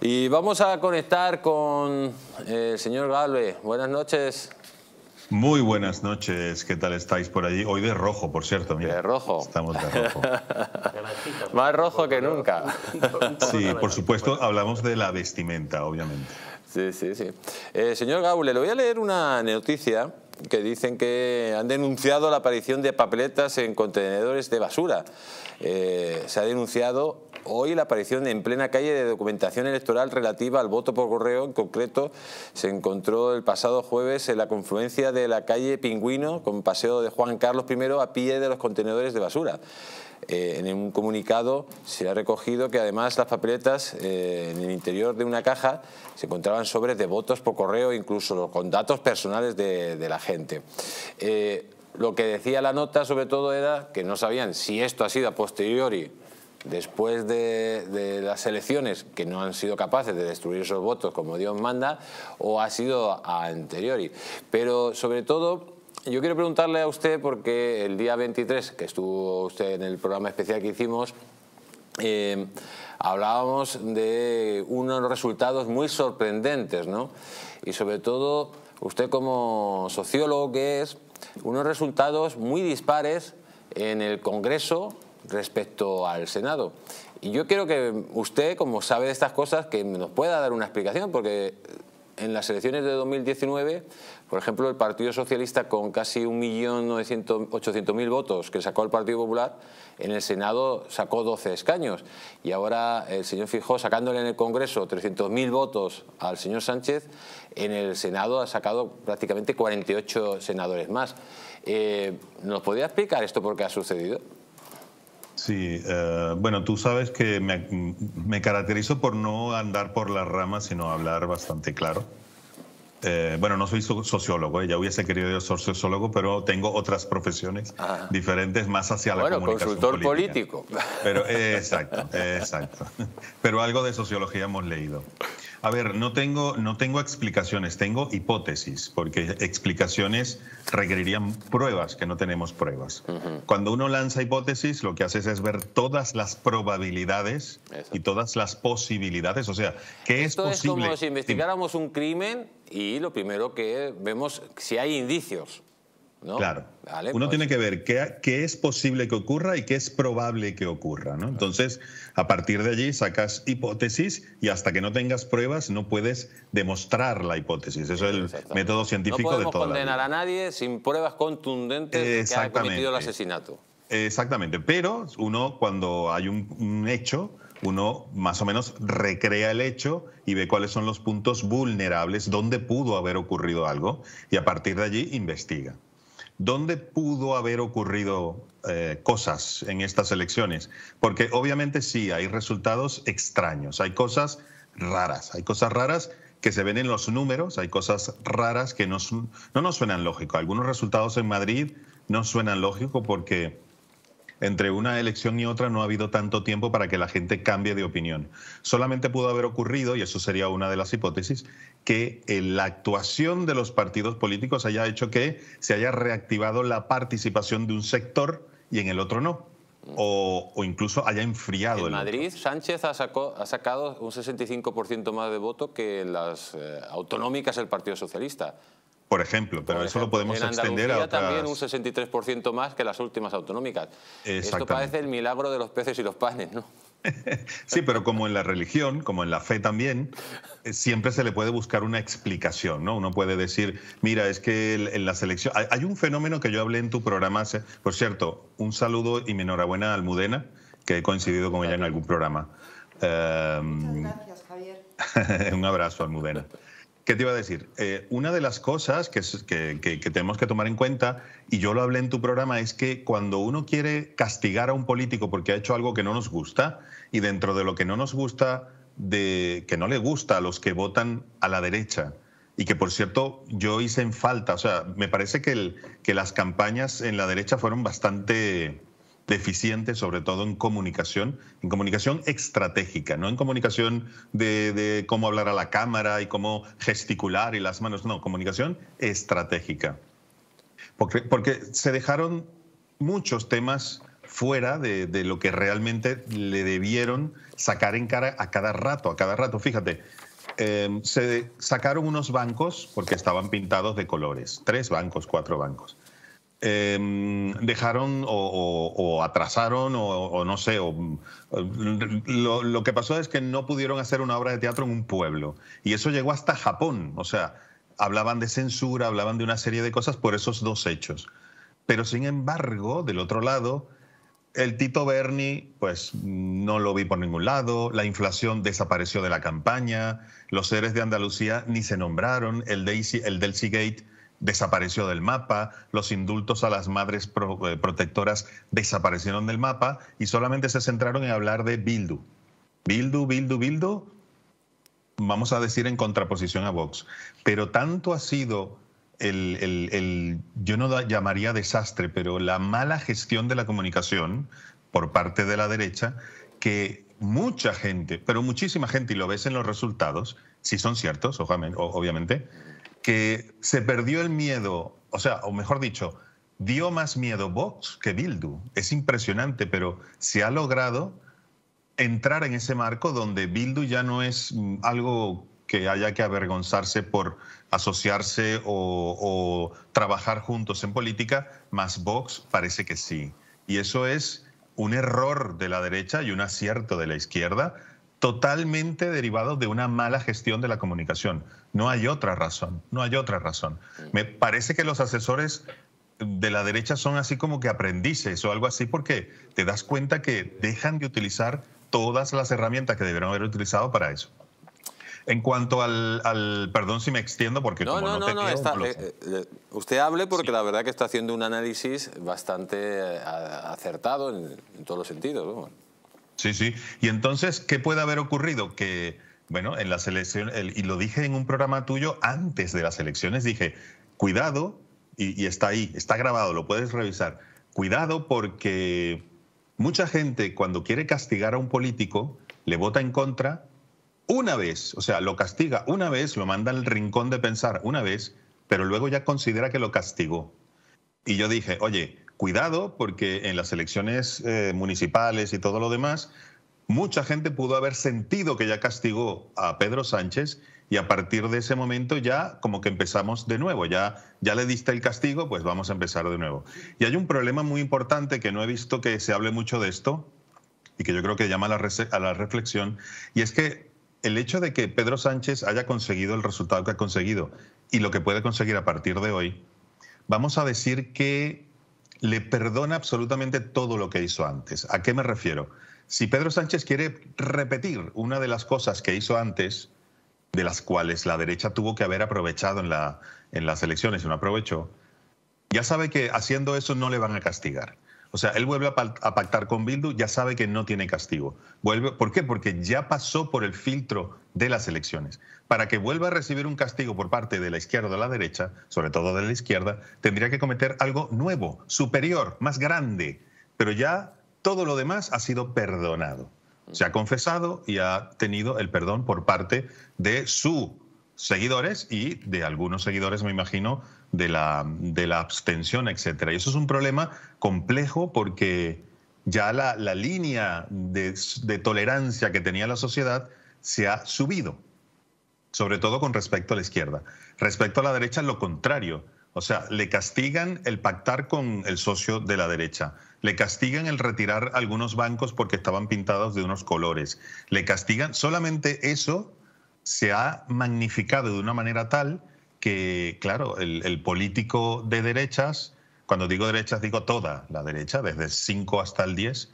Y vamos a conectar con el eh, señor Gaule. Buenas noches. Muy buenas noches, ¿qué tal estáis por allí? Hoy de rojo, por cierto. De rojo. Estamos de rojo. Más rojo que nunca. Sí, por supuesto, hablamos de la vestimenta, obviamente. Sí, sí, sí. Eh, señor Gaule, le voy a leer una noticia que dicen que han denunciado la aparición de papeletas en contenedores de basura. Eh, se ha denunciado hoy la aparición en plena calle de documentación electoral relativa al voto por correo. En concreto, se encontró el pasado jueves en la confluencia de la calle Pingüino con paseo de Juan Carlos I a pie de los contenedores de basura. Eh, en un comunicado se ha recogido que además las papeletas eh, en el interior de una caja se encontraban sobres de votos por correo, incluso con datos personales de, la gente. Eh, lo que decía la nota sobre todo era que no sabían si esto ha sido a posteriori después de, las elecciones que no han sido capaces de destruir esos votos como Dios manda, o ha sido a anteriori. Pero sobre todo, yo quiero preguntarle a usted, porque el día 23, que estuvo usted en el programa especial que hicimos, eh, hablábamos de unos resultados muy sorprendentes, ¿no? Y sobre todo, usted como sociólogo que es, unos resultados muy dispares en el Congreso respecto al Senado. Y yo quiero que usted, como sabe de estas cosas, que nos pueda dar una explicación, porque en las elecciones de 2019, por ejemplo, el Partido Socialista con casi 1.800.000 votos que sacó el Partido Popular, en el Senado sacó 12 escaños. Y ahora el señor Fijó, sacándole en el Congreso 300.000 votos al señor Sánchez, en el Senado ha sacado prácticamente 48 senadores más. Eh, ¿Nos podría explicar esto por qué ha sucedido? Sí, eh, bueno, tú sabes que me, caracterizo por no andar por las ramas, sino hablar bastante claro. Eh, bueno, no soy sociólogo, eh, ya hubiese querido ser sociólogo, pero tengo otras profesiones ah. diferentes más hacia la comunicación consultor político. Pero, exacto, exacto. Pero algo de sociología hemos leído. A ver, no tengo, no tengo explicaciones, tengo hipótesis, porque explicaciones requerirían pruebas, que no tenemos pruebas. Cuando uno lanza hipótesis, lo que haces es ver todas las probabilidades y todas las posibilidades. O sea, ¿qué es posible? Es como si investigáramos un crimen y lo primero que vemos si hay indicios. Claro. Uno pues tiene que ver qué, es posible que ocurra y qué es probable que ocurra, ¿no? Entonces, a partir de allí sacas hipótesis y hasta que no tengas pruebas no puedes demostrar la hipótesis. Eso es el método científico de toda condenar a nadie sin pruebas contundentes que ha cometido el asesinato. Exactamente, pero uno cuando hay un, un, hecho, uno más o menos recrea el hecho y ve cuáles son los puntos vulnerables, dónde pudo haber ocurrido algo y a partir de allí investiga. ¿dónde pudo haber ocurrido eh, cosas en estas elecciones? Porque obviamente sí, hay resultados extraños, hay cosas raras, hay cosas raras que se ven en los números, hay cosas raras que no, no nos suenan lógico. Algunos resultados en Madrid no suenan lógico porque entre una elección y otra no ha habido tanto tiempo para que la gente cambie de opinión. Solamente pudo haber ocurrido, y eso sería una de las hipótesis, que eh, la actuación de los partidos políticos haya hecho que se haya reactivado la participación de un sector y en el otro no. O, incluso haya enfriado. En Madrid, Sánchez ha, sacado un 65% más de voto que en las eh, autonómicas del Partido Socialista. Por ejemplo, pero eso lo podemos extender a otras... también un 63% más que las últimas autonómicas. Esto parece el milagro de los peces y los panes, ¿no? sí, pero como en la religión, como en la fe también, eh, siempre se le puede buscar una explicación, ¿no? Uno puede decir, mira, es que en la selección... Hay un fenómeno que yo hablé en tu programa, por cierto, un saludo y mi enhorabuena a Almudena, que he coincidido con ella en algún programa. Muchas em, gracias, Javier. un abrazo, Almudena. ¿Qué te iba a decir? Eh, una de las cosas que, tenemos que tomar en cuenta, y yo lo hablé en tu programa, es que cuando uno quiere castigar a un político porque ha hecho algo que no nos gusta, y dentro de lo que no nos gusta, que no le gusta a los que votan a la derecha, y que por cierto yo hice en falta, o sea, me parece que las campañas en la derecha fueron bastante deficiente, sobre todo en comunicación, en comunicación estratégica, no en comunicación de, cómo hablar a la cámara y cómo gesticular y las manos, no, comunicación estratégica. Porque, porque se dejaron muchos temas fuera de, lo que realmente le debieron sacar en cara a cada rato, a cada rato. Fíjate, em, se sacaron unos bancos porque estaban pintados de colores, tres bancos, cuatro bancos. Em, dejaron o, atrasaron o, no sé, lo, lo, que pasó es que no pudieron hacer una obra de teatro en un pueblo y eso llegó hasta Japón, o sea, hablaban de censura, hablaban de una serie de cosas por esos dos hechos. Pero sin embargo, del otro lado, el Tito Berni, pues no lo vi por ningún lado, la inflación desapareció de la campaña, los seres de Andalucía ni se nombraron, el, Daisy el del desapareció del mapa, los indultos a las madres eh, protectoras desaparecieron del mapa y solamente se centraron en hablar de Bildu. Bildu, Bildu, Bildu, vamos a decir en contraposición a Vox. Pero tanto ha sido el, yo no llamaría desastre, pero la mala gestión de la comunicación por parte de la derecha que mucha gente, pero muchísima gente, y lo ves en los resultados, si son ciertos, obviamente, que se perdió el miedo, o sea, o mejor dicho, dio más miedo Vox que Bildu. Es impresionante, pero se ha logrado entrar en ese marco donde Bildu ya no es mm, algo que haya que avergonzarse por asociarse o, o trabajar juntos en política, más Vox parece que sí. Y eso es un error de la derecha y un acierto de la izquierda, totalmente derivado de una mala gestión de la comunicación. No hay otra razón, no hay otra razón. Me parece que los asesores de la derecha son así como que aprendices o algo así porque te das cuenta que dejan de utilizar todas las herramientas que deberían haber utilizado para eso. En cuanto al, al, perdón si me extiendo porque no, como no, no, te no, no eh, eh, eh, usted hable porque la verdad que está haciendo un análisis bastante acertado en, todos los sentidos. Sí, sí. Y entonces, ¿qué puede haber ocurrido? Que, bueno, en la elecciones y lo dije en un programa tuyo antes de las elecciones, dije, cuidado, y, y está ahí, está grabado, lo puedes revisar. Cuidado porque mucha gente cuando quiere castigar a un político, le vota en contra una vez, o sea, lo castiga una vez, lo manda al rincón de pensar una vez, pero luego ya considera que lo castigó. Y yo dije, oye, Cuidado, porque en las elecciones eh, municipales y todo lo demás, mucha gente pudo haber sentido que ya castigó a Pedro Sánchez y a partir de ese momento ya como que empezamos de nuevo, ya, ya le diste el castigo, pues vamos a empezar de nuevo. Y hay un problema muy importante que no he visto que se hable mucho de esto y que yo creo que llama a la reflexión, y es que el hecho de que Pedro Sánchez haya conseguido el resultado que ha conseguido y lo que puede conseguir a partir de hoy, vamos a decir que le perdona absolutamente todo lo que hizo antes. ¿A qué me refiero? Si Pedro Sánchez quiere repetir una de las cosas que hizo antes, de las cuales la derecha tuvo que haber aprovechado en, las elecciones y no aprovechó, ya sabe que haciendo eso no le van a castigar. O sea, él vuelve a pactar con Bildu, ya sabe que no tiene castigo. Vuelve, ¿Por qué? Porque ya pasó por el filtro de las elecciones. Para que vuelva a recibir un castigo por parte de la izquierda o de la derecha, sobre todo de la izquierda, tendría que cometer algo nuevo, superior, más grande. Pero ya todo lo demás ha sido perdonado. Se ha confesado y ha tenido el perdón por parte de su seguidores y de algunos seguidores, me imagino, de la, abstención, etcétera. Y eso es un problema complejo porque ya la, línea de, de, tolerancia que tenía la sociedad se ha subido, sobre todo con respecto a la izquierda. Respecto a la derecha, lo contrario. O sea, le castigan el pactar con el socio de la derecha, le castigan el retirar algunos bancos porque estaban pintados de unos colores, le castigan solamente eso se ha magnificado de una manera tal que, claro, el, político de derechas, cuando digo derechas digo toda la derecha, desde el 5 hasta el 10,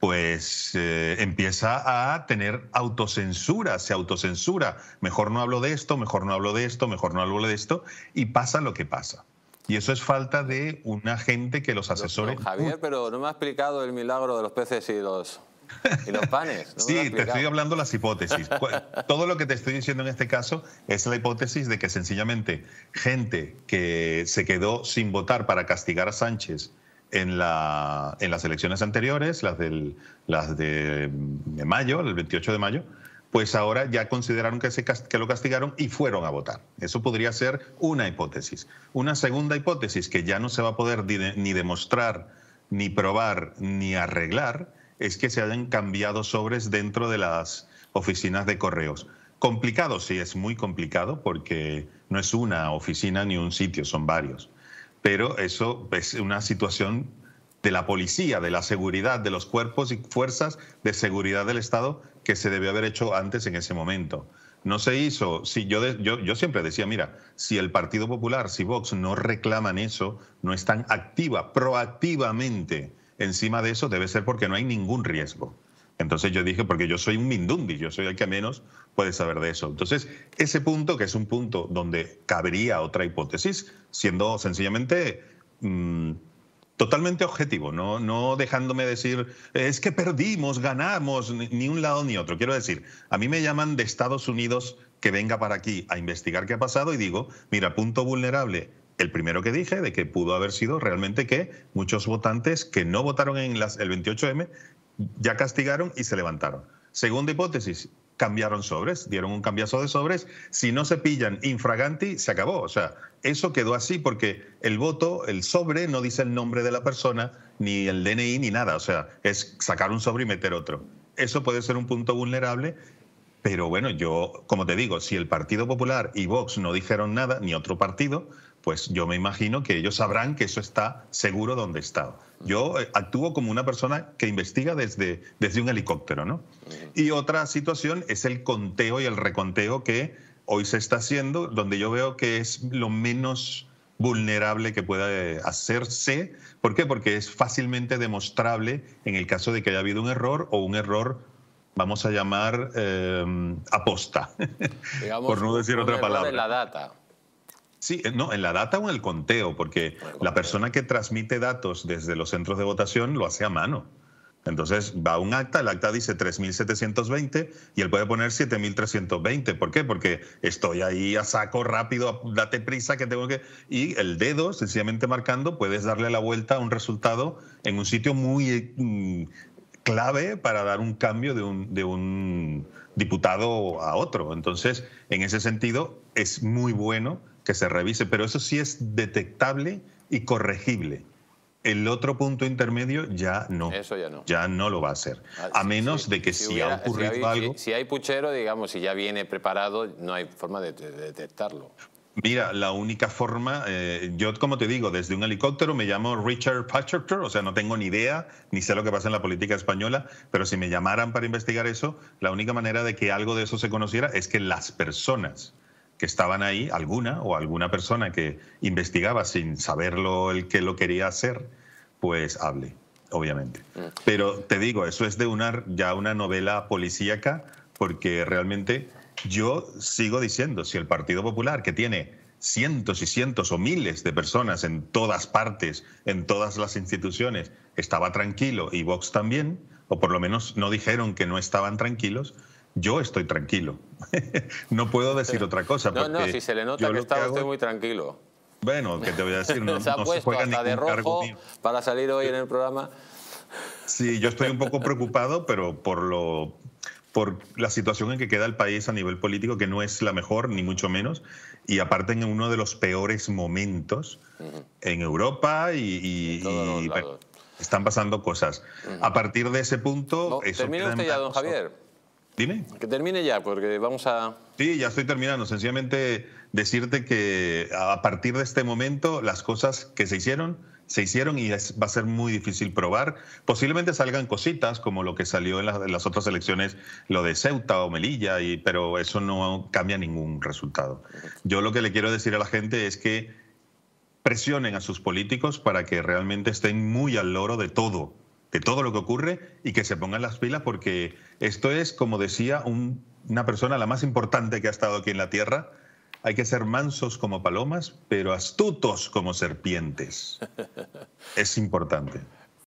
pues eh, empieza a tener autocensura, se autocensura. Mejor no hablo de esto, mejor no hablo de esto, mejor no hablo de esto, y pasa lo que pasa. Y eso es falta de una gente que los asesore. Javier, pero no me ha explicado el milagro de los peces y los sí, te estoy hablando las hipótesis. Todo lo que te estoy diciendo en este caso es la hipótesis de que sencillamente gente que se quedó sin votar para castigar a Sánchez en, las elecciones anteriores, las, del, las de, mayo, el 28 de mayo, pues ahora ya consideraron que, se, que lo castigaron y fueron a votar. Eso podría ser una hipótesis. Una segunda hipótesis que ya no se va a poder ni demostrar, ni probar, ni arreglar, es que se hayan cambiado sobres dentro de las oficinas de correos. Complicado, sí, es muy complicado porque no es una oficina ni un sitio, son varios. Pero eso es una situación de la policía, de la seguridad, de los cuerpos y fuerzas de seguridad del Estado que se debió haber hecho antes en ese momento. No se hizo. Si yo, yo, yo siempre decía, mira, si el Partido Popular, si Vox no reclaman eso, no están activa, proactivamente encima de eso debe ser porque no hay ningún riesgo. Entonces yo dije, porque yo soy un mindundi, yo soy el que menos puede saber de eso. Entonces, ese punto, que es un punto donde cabría otra hipótesis, siendo sencillamente mm, totalmente objetivo, ¿no? no dejándome decir, es que perdimos, ganamos, ni un lado ni otro. Quiero decir, a mí me llaman de Estados Unidos que venga para aquí a investigar qué ha pasado y digo, mira, punto vulnerable, el primero que dije, de que pudo haber sido realmente que muchos votantes que no votaron en las, el 28M ya castigaron y se levantaron. Segunda hipótesis, cambiaron sobres, dieron un cambiazo de sobres. Si no se pillan infraganti, se acabó. O sea, eso quedó así porque el voto, el sobre, no dice el nombre de la persona, ni el DNI, ni nada. O sea, es sacar un sobre y meter otro. Eso puede ser un punto vulnerable. Pero bueno, yo, como te digo, si el Partido Popular y Vox no dijeron nada, ni otro partido, pues yo me imagino que ellos sabrán que eso está seguro donde está. Yo eh, actúo como una persona que investiga desde, desde un helicóptero, ¿no? Y otra situación es el conteo y el reconteo que hoy se está haciendo, donde yo veo que es lo menos vulnerable que pueda hacerse. ¿Por qué? Porque es fácilmente demostrable en el caso de que haya habido un error o un error, vamos a llamar, eh, aposta, por no decir otra palabra. De la data. Sí, eh, no, en la data o en el conteo, porque la persona que transmite datos desde los centros de votación lo hace a mano. Entonces va un acta, el acta dice 3.720 y él puede poner 7.320. ¿Por qué? Porque estoy ahí a saco rápido, date prisa que tengo que... Y el dedo, sencillamente marcando, puedes darle la vuelta a un resultado en un sitio muy mm, clave para dar un cambio de un, de un diputado a otro. Entonces, en ese sentido, es muy bueno que se revise, pero eso sí es detectable y corregible. El otro punto intermedio ya no. Eso ya no. Ya no lo va a hacer. Ah, a menos de que si, ha ocurrido algo. Si, hay puchero, digamos, si ya viene preparado, no hay forma de, detectarlo. Mira, la única forma, eh, yo como te digo, desde un helicóptero me llamo Richard Patcherter, o sea, no tengo ni idea, ni sé lo que pasa en la política española, pero si me llamaran para investigar eso, la única manera de que algo de eso se conociera es que las personas que estaban ahí, alguna o alguna persona que investigaba sin saberlo el que lo quería hacer, pues hable, obviamente. Mm. Pero te digo, eso es de una, ya una novela policíaca, porque realmente yo sigo diciendo, si el Partido Popular, que tiene cientos y cientos o miles de personas en todas partes, en todas las instituciones, estaba tranquilo y Vox también, o por lo menos no dijeron que no estaban tranquilos, yo estoy tranquilo. no puedo decir otra cosa. No, no, si se le nota que está estoy muy tranquilo. Bueno, que te voy a decir, no se, ha puesto juega hasta de rojo para salir hoy en el programa. Sí, yo estoy un poco preocupado, pero por lo por la situación en que queda el país a nivel político, que no es la mejor, ni mucho menos, y aparte en uno de los peores momentos en Europa y, están pasando cosas. A partir de ese punto... usted ya, don Javier? Dime. Que termine ya, porque vamos a... Sí, ya estoy terminando. Sencillamente decirte que a partir de este momento las cosas que se hicieron, se hicieron y va a ser muy difícil probar. Posiblemente salgan cositas como lo que salió en, las otras elecciones, lo de Ceuta o Melilla, y, pero eso no cambia ningún resultado. Yo lo que le quiero decir a la gente es que presionen a sus políticos para que realmente estén muy al loro de todo de todo lo que ocurre y que se pongan las pilas porque esto es, como decía una persona, la más importante que ha estado aquí en la Tierra. Hay que ser mansos como palomas, pero astutos como serpientes. Es importante.